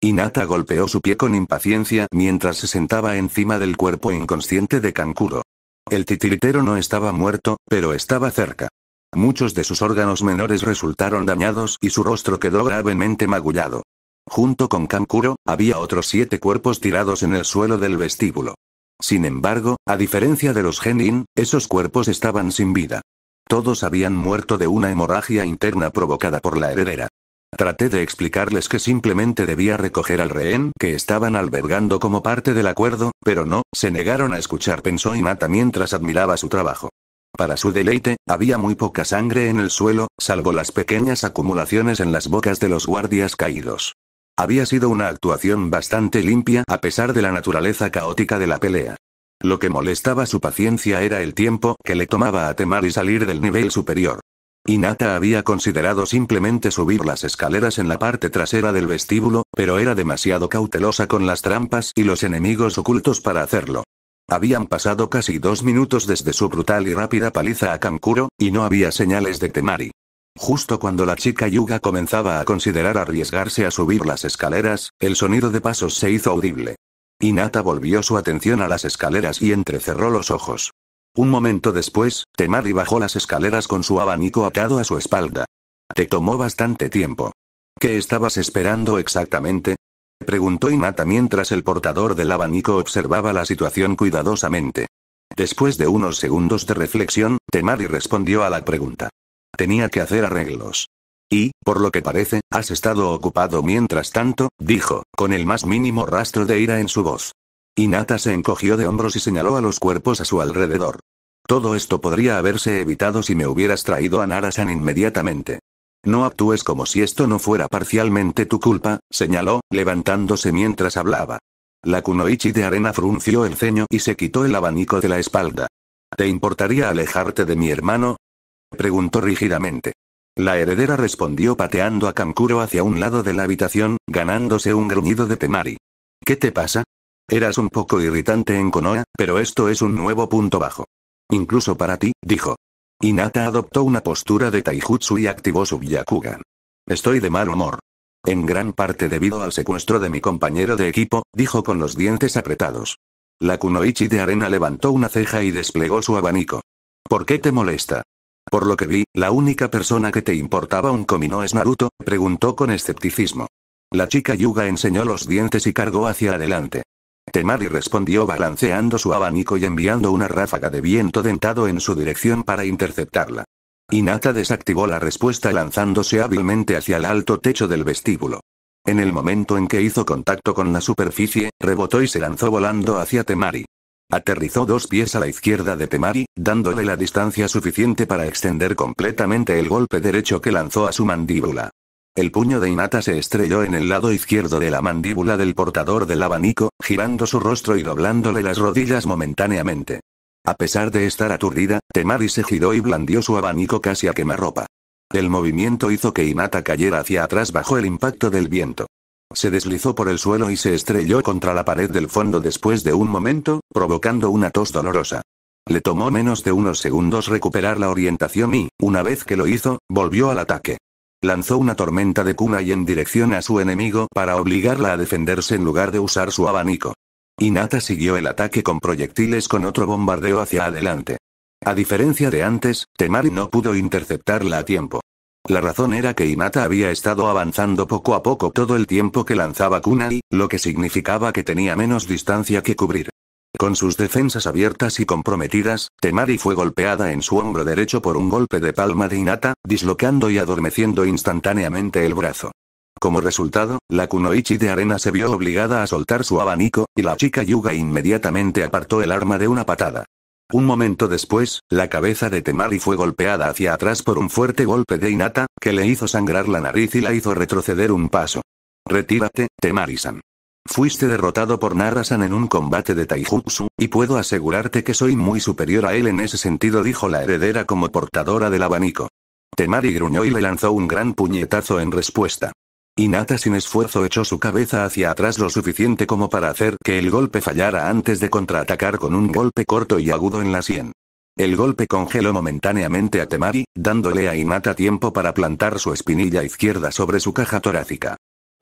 Inata golpeó su pie con impaciencia mientras se sentaba encima del cuerpo inconsciente de Kankuro. El titiritero no estaba muerto, pero estaba cerca. Muchos de sus órganos menores resultaron dañados y su rostro quedó gravemente magullado. Junto con Kankuro, había otros siete cuerpos tirados en el suelo del vestíbulo. Sin embargo, a diferencia de los genin, esos cuerpos estaban sin vida. Todos habían muerto de una hemorragia interna provocada por la heredera. Traté de explicarles que simplemente debía recoger al rehén que estaban albergando como parte del acuerdo, pero no, se negaron a escuchar pensó Inata mientras admiraba su trabajo. Para su deleite, había muy poca sangre en el suelo, salvo las pequeñas acumulaciones en las bocas de los guardias caídos. Había sido una actuación bastante limpia a pesar de la naturaleza caótica de la pelea. Lo que molestaba su paciencia era el tiempo que le tomaba a temar y salir del nivel superior. Inata había considerado simplemente subir las escaleras en la parte trasera del vestíbulo, pero era demasiado cautelosa con las trampas y los enemigos ocultos para hacerlo. Habían pasado casi dos minutos desde su brutal y rápida paliza a Kankuro, y no había señales de Temari. Justo cuando la chica Yuga comenzaba a considerar arriesgarse a subir las escaleras, el sonido de pasos se hizo audible. Inata volvió su atención a las escaleras y entrecerró los ojos. Un momento después, Temari bajó las escaleras con su abanico atado a su espalda. Te tomó bastante tiempo. ¿Qué estabas esperando exactamente? preguntó Inata mientras el portador del abanico observaba la situación cuidadosamente. Después de unos segundos de reflexión, Temari respondió a la pregunta. Tenía que hacer arreglos. Y, por lo que parece, has estado ocupado mientras tanto, dijo, con el más mínimo rastro de ira en su voz. Inata se encogió de hombros y señaló a los cuerpos a su alrededor. Todo esto podría haberse evitado si me hubieras traído a Narasan inmediatamente. No actúes como si esto no fuera parcialmente tu culpa, señaló, levantándose mientras hablaba. La kunoichi de arena frunció el ceño y se quitó el abanico de la espalda. ¿Te importaría alejarte de mi hermano? preguntó rígidamente. La heredera respondió pateando a Kankuro hacia un lado de la habitación, ganándose un gruñido de Temari. ¿Qué te pasa? Eras un poco irritante en Konoha, pero esto es un nuevo punto bajo. Incluso para ti, dijo. Inata adoptó una postura de taijutsu y activó su Byakugan. Estoy de mal humor. En gran parte debido al secuestro de mi compañero de equipo, dijo con los dientes apretados. La kunoichi de arena levantó una ceja y desplegó su abanico. ¿Por qué te molesta? Por lo que vi, la única persona que te importaba un comino es Naruto, preguntó con escepticismo. La chica Yuga enseñó los dientes y cargó hacia adelante. Temari respondió balanceando su abanico y enviando una ráfaga de viento dentado en su dirección para interceptarla. Inata desactivó la respuesta lanzándose hábilmente hacia el alto techo del vestíbulo. En el momento en que hizo contacto con la superficie, rebotó y se lanzó volando hacia Temari. Aterrizó dos pies a la izquierda de Temari, dándole la distancia suficiente para extender completamente el golpe derecho que lanzó a su mandíbula. El puño de Inata se estrelló en el lado izquierdo de la mandíbula del portador del abanico, girando su rostro y doblándole las rodillas momentáneamente. A pesar de estar aturdida, Temari se giró y blandió su abanico casi a quemarropa. El movimiento hizo que Inata cayera hacia atrás bajo el impacto del viento. Se deslizó por el suelo y se estrelló contra la pared del fondo después de un momento, provocando una tos dolorosa. Le tomó menos de unos segundos recuperar la orientación y, una vez que lo hizo, volvió al ataque lanzó una tormenta de Kunai en dirección a su enemigo para obligarla a defenderse en lugar de usar su abanico. Inata siguió el ataque con proyectiles con otro bombardeo hacia adelante. A diferencia de antes, Temari no pudo interceptarla a tiempo. La razón era que Inata había estado avanzando poco a poco todo el tiempo que lanzaba Kunai, lo que significaba que tenía menos distancia que cubrir. Con sus defensas abiertas y comprometidas, Temari fue golpeada en su hombro derecho por un golpe de palma de Inata, dislocando y adormeciendo instantáneamente el brazo. Como resultado, la Kunoichi de arena se vio obligada a soltar su abanico, y la chica Yuga inmediatamente apartó el arma de una patada. Un momento después, la cabeza de Temari fue golpeada hacia atrás por un fuerte golpe de Inata, que le hizo sangrar la nariz y la hizo retroceder un paso. Retírate, Temari-san. Fuiste derrotado por Narasan en un combate de Taijutsu, y puedo asegurarte que soy muy superior a él en ese sentido, dijo la heredera como portadora del abanico. Temari gruñó y le lanzó un gran puñetazo en respuesta. Inata sin esfuerzo echó su cabeza hacia atrás lo suficiente como para hacer que el golpe fallara antes de contraatacar con un golpe corto y agudo en la sien. El golpe congeló momentáneamente a Temari, dándole a Inata tiempo para plantar su espinilla izquierda sobre su caja torácica.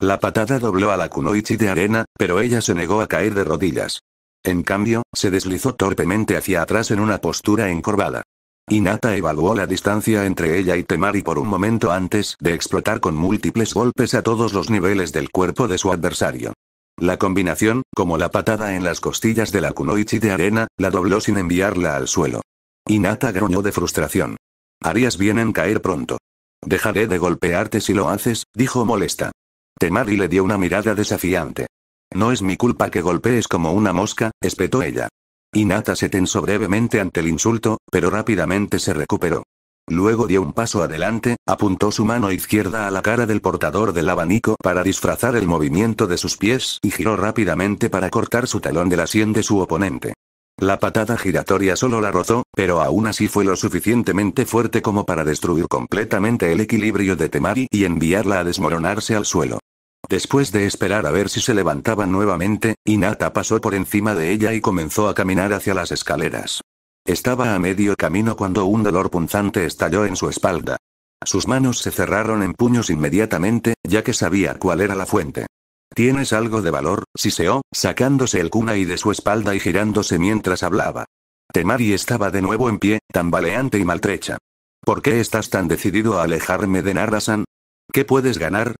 La patada dobló a la kunoichi de arena, pero ella se negó a caer de rodillas. En cambio, se deslizó torpemente hacia atrás en una postura encorvada. Inata evaluó la distancia entre ella y Temari por un momento antes de explotar con múltiples golpes a todos los niveles del cuerpo de su adversario. La combinación, como la patada en las costillas de la kunoichi de arena, la dobló sin enviarla al suelo. Inata groñó de frustración. Harías bien en caer pronto. Dejaré de golpearte si lo haces, dijo molesta. Temari le dio una mirada desafiante. No es mi culpa que golpees como una mosca, espetó ella. Inata se tensó brevemente ante el insulto, pero rápidamente se recuperó. Luego dio un paso adelante, apuntó su mano izquierda a la cara del portador del abanico para disfrazar el movimiento de sus pies y giró rápidamente para cortar su talón de la sien de su oponente. La patada giratoria solo la rozó, pero aún así fue lo suficientemente fuerte como para destruir completamente el equilibrio de Temari y enviarla a desmoronarse al suelo. Después de esperar a ver si se levantaba nuevamente, Inata pasó por encima de ella y comenzó a caminar hacia las escaleras. Estaba a medio camino cuando un dolor punzante estalló en su espalda. Sus manos se cerraron en puños inmediatamente, ya que sabía cuál era la fuente. Tienes algo de valor, siseó, sacándose el kunai de su espalda y girándose mientras hablaba. Temari estaba de nuevo en pie, tambaleante y maltrecha. ¿Por qué estás tan decidido a alejarme de Narasan? ¿Qué puedes ganar?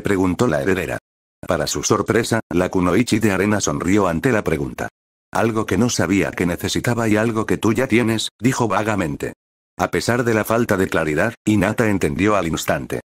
preguntó la heredera. Para su sorpresa, la Kunoichi de arena sonrió ante la pregunta. Algo que no sabía que necesitaba y algo que tú ya tienes, dijo vagamente. A pesar de la falta de claridad, Inata entendió al instante.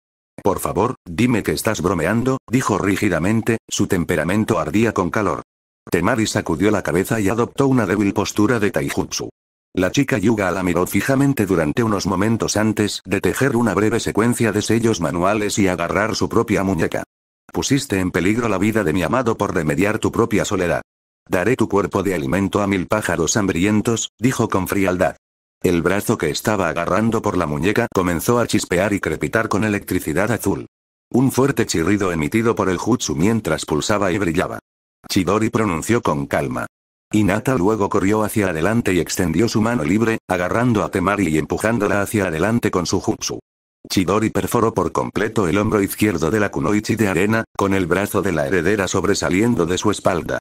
Por favor, dime que estás bromeando, dijo rígidamente, su temperamento ardía con calor. Temari sacudió la cabeza y adoptó una débil postura de taijutsu. La chica Yuga la miró fijamente durante unos momentos antes de tejer una breve secuencia de sellos manuales y agarrar su propia muñeca. Pusiste en peligro la vida de mi amado por remediar tu propia soledad. Daré tu cuerpo de alimento a mil pájaros hambrientos, dijo con frialdad. El brazo que estaba agarrando por la muñeca comenzó a chispear y crepitar con electricidad azul. Un fuerte chirrido emitido por el jutsu mientras pulsaba y brillaba. Chidori pronunció con calma. Inata luego corrió hacia adelante y extendió su mano libre, agarrando a Temari y empujándola hacia adelante con su jutsu. Chidori perforó por completo el hombro izquierdo de la kunoichi de arena, con el brazo de la heredera sobresaliendo de su espalda.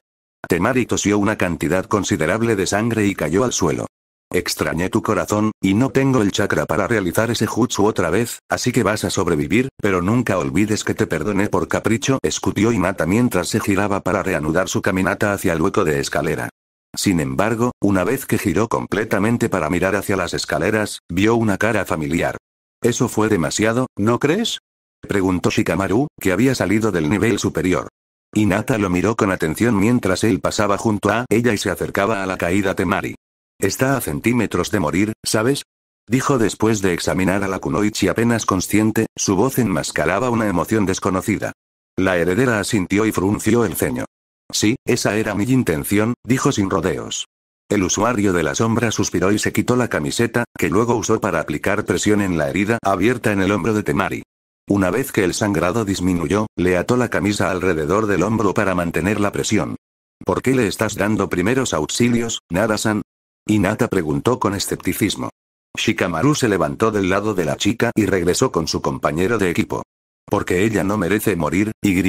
Temari tosió una cantidad considerable de sangre y cayó al suelo. Extrañé tu corazón, y no tengo el chakra para realizar ese jutsu otra vez, así que vas a sobrevivir, pero nunca olvides que te perdoné por capricho, escupió Inata mientras se giraba para reanudar su caminata hacia el hueco de escalera. Sin embargo, una vez que giró completamente para mirar hacia las escaleras, vio una cara familiar. Eso fue demasiado, ¿no crees? Preguntó Shikamaru, que había salido del nivel superior. Inata lo miró con atención mientras él pasaba junto a ella y se acercaba a la caída Temari. Está a centímetros de morir, ¿sabes? Dijo después de examinar a la Kunoichi apenas consciente, su voz enmascaraba una emoción desconocida. La heredera asintió y frunció el ceño. Sí, esa era mi intención, dijo sin rodeos. El usuario de la sombra suspiró y se quitó la camiseta, que luego usó para aplicar presión en la herida abierta en el hombro de Temari. Una vez que el sangrado disminuyó, le ató la camisa alrededor del hombro para mantener la presión. ¿Por qué le estás dando primeros auxilios, Narasan? Inata preguntó con escepticismo. Shikamaru se levantó del lado de la chica y regresó con su compañero de equipo. Porque ella no merece morir, y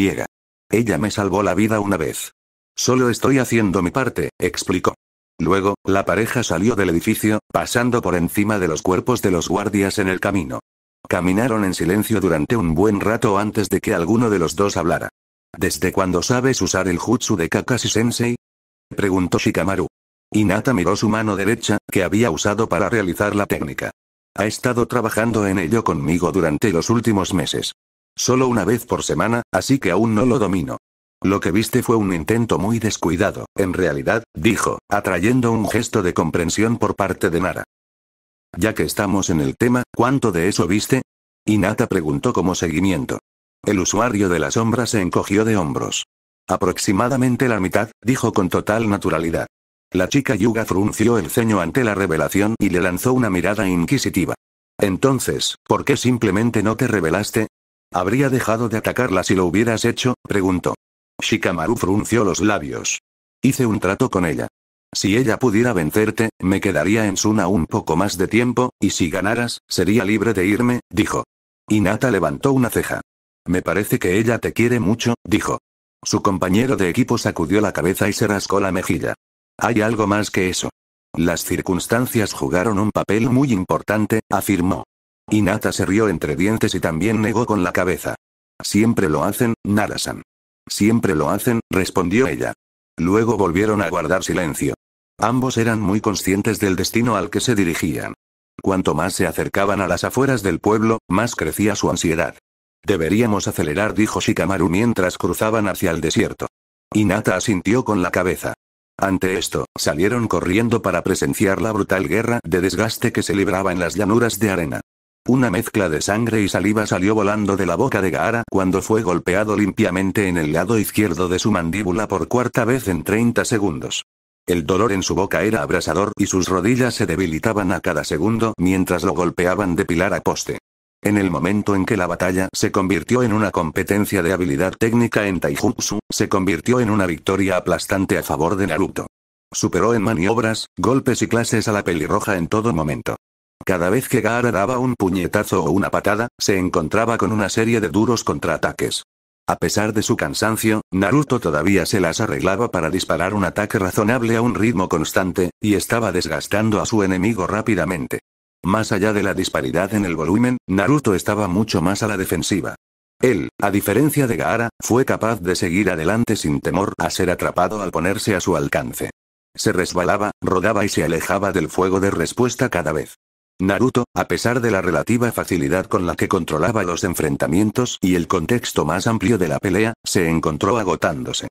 Ella me salvó la vida una vez. Solo estoy haciendo mi parte, explicó. Luego, la pareja salió del edificio, pasando por encima de los cuerpos de los guardias en el camino. Caminaron en silencio durante un buen rato antes de que alguno de los dos hablara. ¿Desde cuándo sabes usar el jutsu de Kakashi Sensei? Preguntó Shikamaru. Inata miró su mano derecha, que había usado para realizar la técnica. Ha estado trabajando en ello conmigo durante los últimos meses. Solo una vez por semana, así que aún no lo domino. Lo que viste fue un intento muy descuidado, en realidad, dijo, atrayendo un gesto de comprensión por parte de Nara. Ya que estamos en el tema, ¿cuánto de eso viste? Inata preguntó como seguimiento. El usuario de la sombra se encogió de hombros. Aproximadamente la mitad, dijo con total naturalidad. La chica Yuga frunció el ceño ante la revelación y le lanzó una mirada inquisitiva. Entonces, ¿por qué simplemente no te revelaste? Habría dejado de atacarla si lo hubieras hecho, preguntó. Shikamaru frunció los labios. Hice un trato con ella. Si ella pudiera vencerte, me quedaría en Suna un poco más de tiempo, y si ganaras, sería libre de irme, dijo. Inata levantó una ceja. Me parece que ella te quiere mucho, dijo. Su compañero de equipo sacudió la cabeza y se rascó la mejilla. Hay algo más que eso. Las circunstancias jugaron un papel muy importante, afirmó. Inata se rió entre dientes y también negó con la cabeza. Siempre lo hacen, Narasan. Siempre lo hacen, respondió ella. Luego volvieron a guardar silencio. Ambos eran muy conscientes del destino al que se dirigían. Cuanto más se acercaban a las afueras del pueblo, más crecía su ansiedad. Deberíamos acelerar, dijo Shikamaru mientras cruzaban hacia el desierto. Inata asintió con la cabeza. Ante esto, salieron corriendo para presenciar la brutal guerra de desgaste que se libraba en las llanuras de arena. Una mezcla de sangre y saliva salió volando de la boca de Gaara cuando fue golpeado limpiamente en el lado izquierdo de su mandíbula por cuarta vez en 30 segundos. El dolor en su boca era abrasador y sus rodillas se debilitaban a cada segundo mientras lo golpeaban de pilar a poste. En el momento en que la batalla se convirtió en una competencia de habilidad técnica en Taijutsu, se convirtió en una victoria aplastante a favor de Naruto. Superó en maniobras, golpes y clases a la pelirroja en todo momento. Cada vez que Gaara daba un puñetazo o una patada, se encontraba con una serie de duros contraataques. A pesar de su cansancio, Naruto todavía se las arreglaba para disparar un ataque razonable a un ritmo constante, y estaba desgastando a su enemigo rápidamente. Más allá de la disparidad en el volumen, Naruto estaba mucho más a la defensiva. Él, a diferencia de Gaara, fue capaz de seguir adelante sin temor a ser atrapado al ponerse a su alcance. Se resbalaba, rodaba y se alejaba del fuego de respuesta cada vez. Naruto, a pesar de la relativa facilidad con la que controlaba los enfrentamientos y el contexto más amplio de la pelea, se encontró agotándose.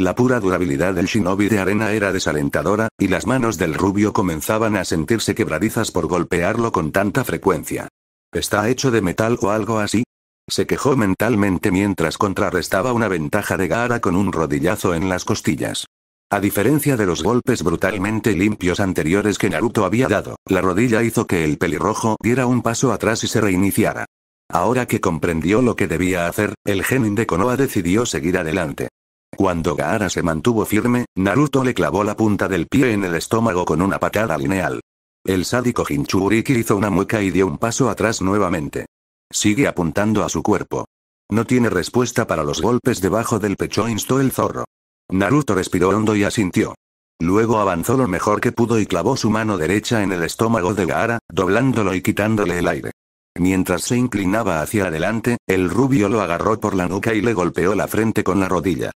La pura durabilidad del shinobi de arena era desalentadora, y las manos del rubio comenzaban a sentirse quebradizas por golpearlo con tanta frecuencia. ¿Está hecho de metal o algo así? Se quejó mentalmente mientras contrarrestaba una ventaja de gara con un rodillazo en las costillas. A diferencia de los golpes brutalmente limpios anteriores que Naruto había dado, la rodilla hizo que el pelirrojo diera un paso atrás y se reiniciara. Ahora que comprendió lo que debía hacer, el genin de Konoha decidió seguir adelante. Cuando Gaara se mantuvo firme, Naruto le clavó la punta del pie en el estómago con una patada lineal. El sádico Hinchuriki hizo una mueca y dio un paso atrás nuevamente. Sigue apuntando a su cuerpo. No tiene respuesta para los golpes debajo del pecho instó el zorro. Naruto respiró hondo y asintió. Luego avanzó lo mejor que pudo y clavó su mano derecha en el estómago de Gaara, doblándolo y quitándole el aire. Mientras se inclinaba hacia adelante, el rubio lo agarró por la nuca y le golpeó la frente con la rodilla.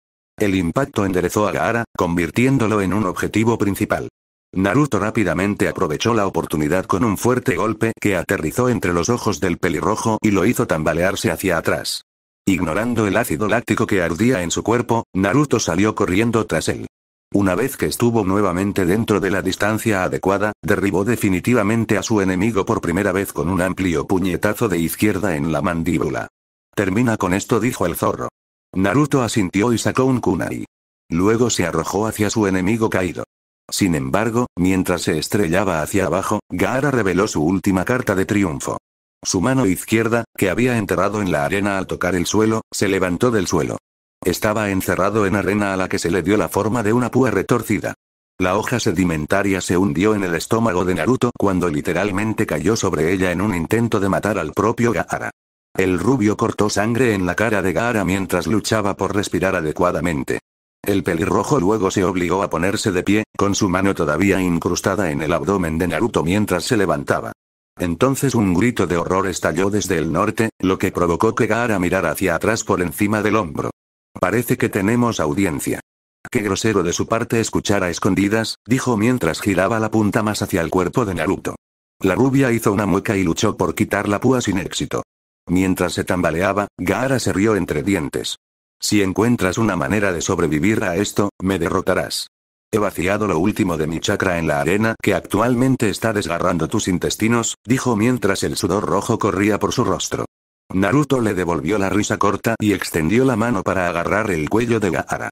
El impacto enderezó a Gaara, convirtiéndolo en un objetivo principal. Naruto rápidamente aprovechó la oportunidad con un fuerte golpe que aterrizó entre los ojos del pelirrojo y lo hizo tambalearse hacia atrás. Ignorando el ácido láctico que ardía en su cuerpo, Naruto salió corriendo tras él. Una vez que estuvo nuevamente dentro de la distancia adecuada, derribó definitivamente a su enemigo por primera vez con un amplio puñetazo de izquierda en la mandíbula. Termina con esto dijo el zorro. Naruto asintió y sacó un kunai. Luego se arrojó hacia su enemigo caído. Sin embargo, mientras se estrellaba hacia abajo, Gaara reveló su última carta de triunfo. Su mano izquierda, que había enterrado en la arena al tocar el suelo, se levantó del suelo. Estaba encerrado en arena a la que se le dio la forma de una púa retorcida. La hoja sedimentaria se hundió en el estómago de Naruto cuando literalmente cayó sobre ella en un intento de matar al propio Gaara. El rubio cortó sangre en la cara de Gaara mientras luchaba por respirar adecuadamente. El pelirrojo luego se obligó a ponerse de pie, con su mano todavía incrustada en el abdomen de Naruto mientras se levantaba. Entonces un grito de horror estalló desde el norte, lo que provocó que Gara mirara hacia atrás por encima del hombro. Parece que tenemos audiencia. Qué grosero de su parte escuchar a escondidas, dijo mientras giraba la punta más hacia el cuerpo de Naruto. La rubia hizo una mueca y luchó por quitar la púa sin éxito. Mientras se tambaleaba, Gaara se rió entre dientes. Si encuentras una manera de sobrevivir a esto, me derrotarás. He vaciado lo último de mi chakra en la arena que actualmente está desgarrando tus intestinos, dijo mientras el sudor rojo corría por su rostro. Naruto le devolvió la risa corta y extendió la mano para agarrar el cuello de Gaara.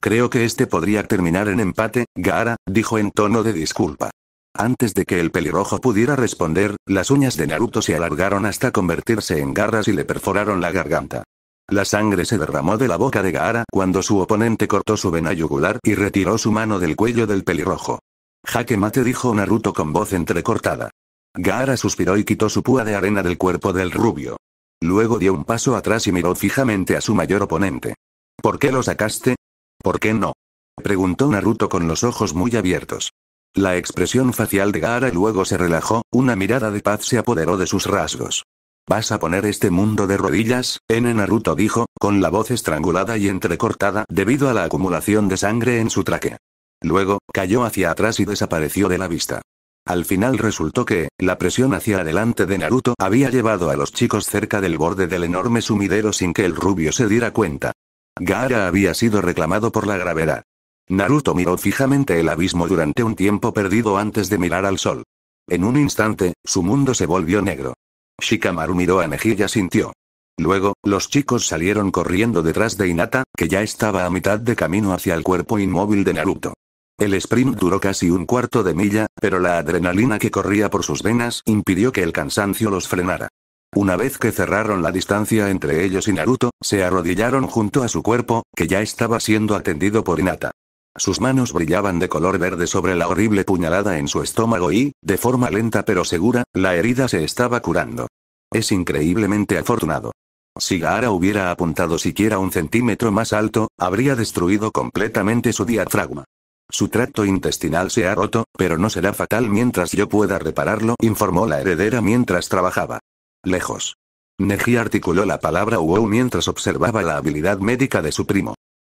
Creo que este podría terminar en empate, Gaara, dijo en tono de disculpa. Antes de que el pelirrojo pudiera responder, las uñas de Naruto se alargaron hasta convertirse en garras y le perforaron la garganta. La sangre se derramó de la boca de Gaara cuando su oponente cortó su vena yugular y retiró su mano del cuello del pelirrojo. Jaque mate dijo Naruto con voz entrecortada. Gaara suspiró y quitó su púa de arena del cuerpo del rubio. Luego dio un paso atrás y miró fijamente a su mayor oponente. ¿Por qué lo sacaste? ¿Por qué no? Preguntó Naruto con los ojos muy abiertos. La expresión facial de Gaara luego se relajó, una mirada de paz se apoderó de sus rasgos. ¿Vas a poner este mundo de rodillas? N. Naruto dijo, con la voz estrangulada y entrecortada debido a la acumulación de sangre en su traque. Luego, cayó hacia atrás y desapareció de la vista. Al final resultó que, la presión hacia adelante de Naruto había llevado a los chicos cerca del borde del enorme sumidero sin que el rubio se diera cuenta. Gaara había sido reclamado por la gravedad. Naruto miró fijamente el abismo durante un tiempo perdido antes de mirar al sol. En un instante, su mundo se volvió negro. Shikamaru miró a y sintió. Luego, los chicos salieron corriendo detrás de Inata, que ya estaba a mitad de camino hacia el cuerpo inmóvil de Naruto. El sprint duró casi un cuarto de milla, pero la adrenalina que corría por sus venas impidió que el cansancio los frenara. Una vez que cerraron la distancia entre ellos y Naruto, se arrodillaron junto a su cuerpo, que ya estaba siendo atendido por Inata. Sus manos brillaban de color verde sobre la horrible puñalada en su estómago y, de forma lenta pero segura, la herida se estaba curando. Es increíblemente afortunado. Si Gaara hubiera apuntado siquiera un centímetro más alto, habría destruido completamente su diafragma. Su tracto intestinal se ha roto, pero no será fatal mientras yo pueda repararlo, informó la heredera mientras trabajaba. Lejos. Neji articuló la palabra wow mientras observaba la habilidad médica de su primo.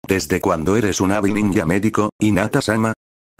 ¿Desde cuándo eres un hábil ninja médico, inata sama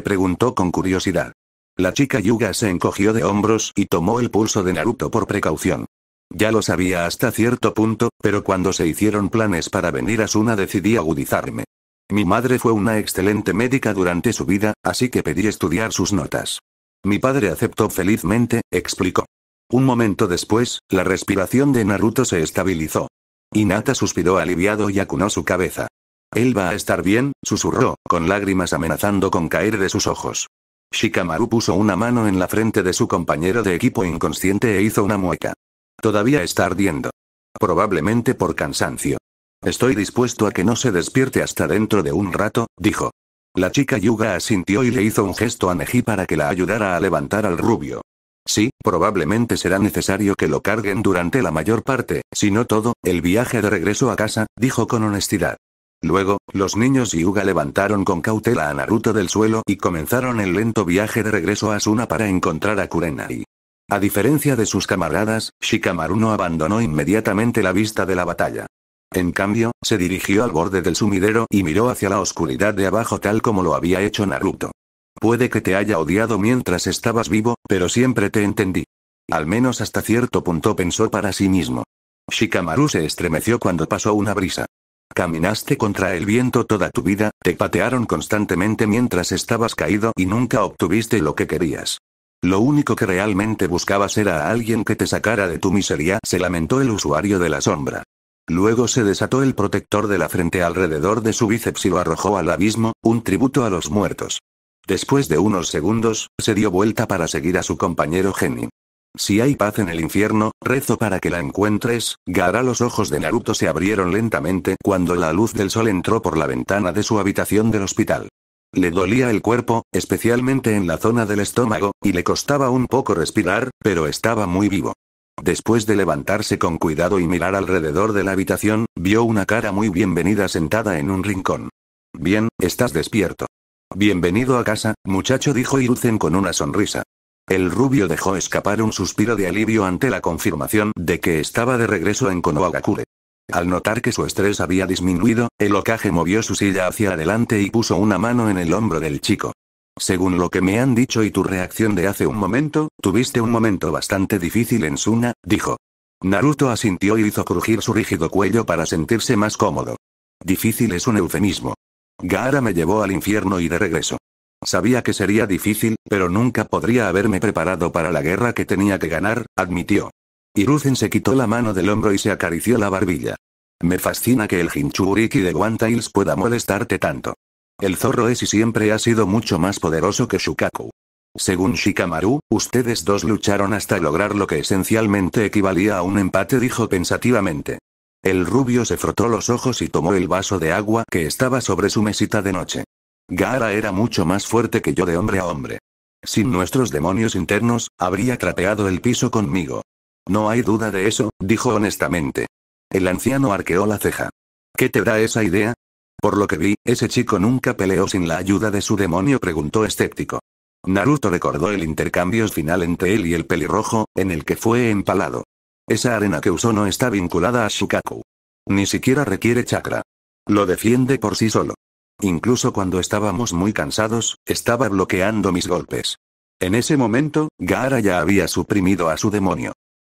Preguntó con curiosidad. La chica Yuga se encogió de hombros y tomó el pulso de Naruto por precaución. Ya lo sabía hasta cierto punto, pero cuando se hicieron planes para venir a Suna decidí agudizarme. Mi madre fue una excelente médica durante su vida, así que pedí estudiar sus notas. Mi padre aceptó felizmente, explicó. Un momento después, la respiración de Naruto se estabilizó. Inata suspiró aliviado y acunó su cabeza. Él va a estar bien, susurró, con lágrimas amenazando con caer de sus ojos. Shikamaru puso una mano en la frente de su compañero de equipo inconsciente e hizo una mueca. Todavía está ardiendo. Probablemente por cansancio. Estoy dispuesto a que no se despierte hasta dentro de un rato, dijo. La chica Yuga asintió y le hizo un gesto a Neji para que la ayudara a levantar al rubio. Sí, probablemente será necesario que lo carguen durante la mayor parte, si no todo, el viaje de regreso a casa, dijo con honestidad. Luego, los niños y Yuga levantaron con cautela a Naruto del suelo y comenzaron el lento viaje de regreso a Suna para encontrar a Kurenai. A diferencia de sus camaradas, Shikamaru no abandonó inmediatamente la vista de la batalla. En cambio, se dirigió al borde del sumidero y miró hacia la oscuridad de abajo tal como lo había hecho Naruto. Puede que te haya odiado mientras estabas vivo, pero siempre te entendí. Al menos hasta cierto punto pensó para sí mismo. Shikamaru se estremeció cuando pasó una brisa. Caminaste contra el viento toda tu vida, te patearon constantemente mientras estabas caído y nunca obtuviste lo que querías. Lo único que realmente buscabas era a alguien que te sacara de tu miseria, se lamentó el usuario de la sombra. Luego se desató el protector de la frente alrededor de su bíceps y lo arrojó al abismo, un tributo a los muertos. Después de unos segundos, se dio vuelta para seguir a su compañero Geni. Si hay paz en el infierno, rezo para que la encuentres. Gara los ojos de Naruto se abrieron lentamente cuando la luz del sol entró por la ventana de su habitación del hospital. Le dolía el cuerpo, especialmente en la zona del estómago, y le costaba un poco respirar, pero estaba muy vivo. Después de levantarse con cuidado y mirar alrededor de la habitación, vio una cara muy bienvenida sentada en un rincón. Bien, estás despierto. Bienvenido a casa, muchacho dijo Iruzen con una sonrisa. El rubio dejó escapar un suspiro de alivio ante la confirmación de que estaba de regreso en Konohagakure. Al notar que su estrés había disminuido, el ocaje movió su silla hacia adelante y puso una mano en el hombro del chico. Según lo que me han dicho y tu reacción de hace un momento, tuviste un momento bastante difícil en Suna, dijo. Naruto asintió y hizo crujir su rígido cuello para sentirse más cómodo. Difícil es un eufemismo. Gaara me llevó al infierno y de regreso. Sabía que sería difícil, pero nunca podría haberme preparado para la guerra que tenía que ganar, admitió. Iruzen se quitó la mano del hombro y se acarició la barbilla. Me fascina que el Hinchuriki de One pueda molestarte tanto. El zorro es y siempre ha sido mucho más poderoso que Shukaku. Según Shikamaru, ustedes dos lucharon hasta lograr lo que esencialmente equivalía a un empate, dijo pensativamente. El rubio se frotó los ojos y tomó el vaso de agua que estaba sobre su mesita de noche. Gara era mucho más fuerte que yo de hombre a hombre. Sin nuestros demonios internos, habría trapeado el piso conmigo. No hay duda de eso, dijo honestamente. El anciano arqueó la ceja. ¿Qué te da esa idea? Por lo que vi, ese chico nunca peleó sin la ayuda de su demonio, preguntó escéptico. Naruto recordó el intercambio final entre él y el pelirrojo, en el que fue empalado. Esa arena que usó no está vinculada a Shukaku. Ni siquiera requiere chakra. Lo defiende por sí solo. Incluso cuando estábamos muy cansados, estaba bloqueando mis golpes. En ese momento, Gaara ya había suprimido a su demonio.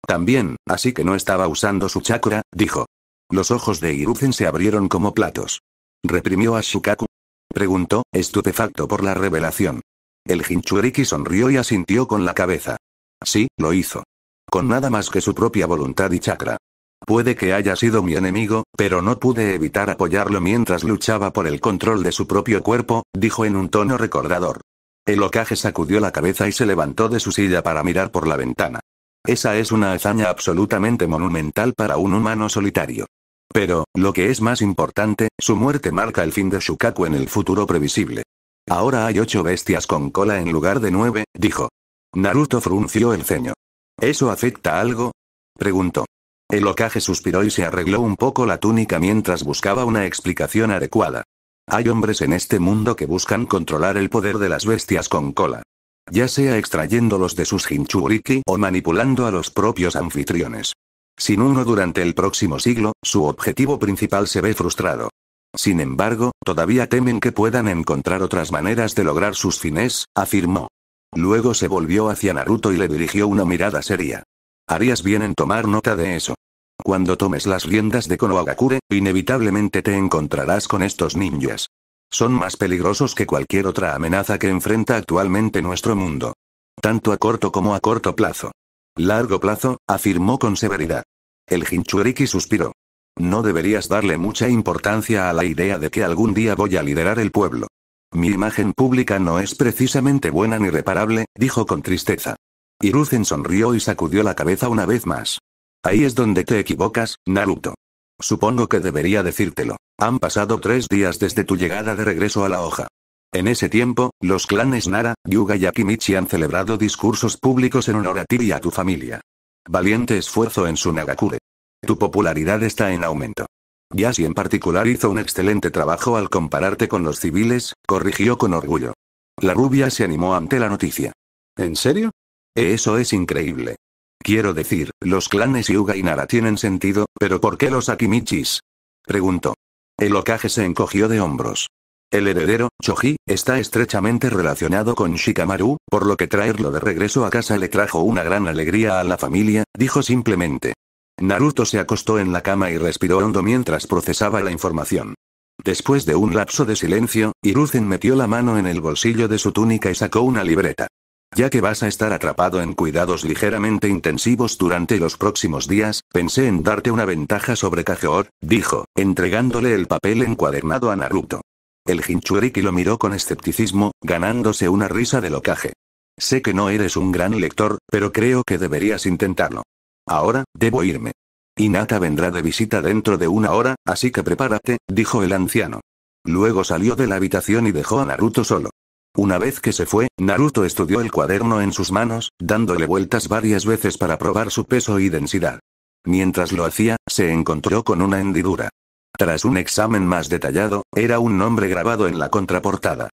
También, así que no estaba usando su chakra, dijo. Los ojos de Hiruzen se abrieron como platos. ¿Reprimió a Shukaku? Preguntó, estupefacto por la revelación. El Hinchuriki sonrió y asintió con la cabeza. Sí, lo hizo. Con nada más que su propia voluntad y chakra. Puede que haya sido mi enemigo, pero no pude evitar apoyarlo mientras luchaba por el control de su propio cuerpo, dijo en un tono recordador. El ocaje sacudió la cabeza y se levantó de su silla para mirar por la ventana. Esa es una hazaña absolutamente monumental para un humano solitario. Pero, lo que es más importante, su muerte marca el fin de Shukaku en el futuro previsible. Ahora hay ocho bestias con cola en lugar de nueve, dijo. Naruto frunció el ceño. ¿Eso afecta algo? preguntó. El ocaje suspiró y se arregló un poco la túnica mientras buscaba una explicación adecuada. Hay hombres en este mundo que buscan controlar el poder de las bestias con cola. Ya sea extrayéndolos de sus hinchuriki o manipulando a los propios anfitriones. Sin uno durante el próximo siglo, su objetivo principal se ve frustrado. Sin embargo, todavía temen que puedan encontrar otras maneras de lograr sus fines, afirmó. Luego se volvió hacia Naruto y le dirigió una mirada seria. Harías bien en tomar nota de eso. Cuando tomes las riendas de Konohagakure, inevitablemente te encontrarás con estos ninjas. Son más peligrosos que cualquier otra amenaza que enfrenta actualmente nuestro mundo. Tanto a corto como a corto plazo. Largo plazo, afirmó con severidad. El Hinchuriki suspiró. No deberías darle mucha importancia a la idea de que algún día voy a liderar el pueblo. Mi imagen pública no es precisamente buena ni reparable, dijo con tristeza. Y sonrió y sacudió la cabeza una vez más. Ahí es donde te equivocas, Naruto. Supongo que debería decírtelo. Han pasado tres días desde tu llegada de regreso a la hoja. En ese tiempo, los clanes Nara, Yuga y Akimichi han celebrado discursos públicos en honor a ti y a tu familia. Valiente esfuerzo en su Nagakure. Tu popularidad está en aumento. Yashi en particular hizo un excelente trabajo al compararte con los civiles, corrigió con orgullo. La rubia se animó ante la noticia. ¿En serio? Eso es increíble. Quiero decir, los clanes Yuga y Nara tienen sentido, pero ¿por qué los Akimichis? Preguntó. El Okage se encogió de hombros. El heredero, Choji, está estrechamente relacionado con Shikamaru, por lo que traerlo de regreso a casa le trajo una gran alegría a la familia, dijo simplemente. Naruto se acostó en la cama y respiró hondo mientras procesaba la información. Después de un lapso de silencio, Hiruzen metió la mano en el bolsillo de su túnica y sacó una libreta. Ya que vas a estar atrapado en cuidados ligeramente intensivos durante los próximos días, pensé en darte una ventaja sobre Kageor, dijo, entregándole el papel encuadernado a Naruto. El Hinchuriki lo miró con escepticismo, ganándose una risa de locaje. Sé que no eres un gran lector, pero creo que deberías intentarlo. Ahora, debo irme. Inata vendrá de visita dentro de una hora, así que prepárate, dijo el anciano. Luego salió de la habitación y dejó a Naruto solo. Una vez que se fue, Naruto estudió el cuaderno en sus manos, dándole vueltas varias veces para probar su peso y densidad. Mientras lo hacía, se encontró con una hendidura. Tras un examen más detallado, era un nombre grabado en la contraportada.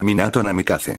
Minato Namikaze.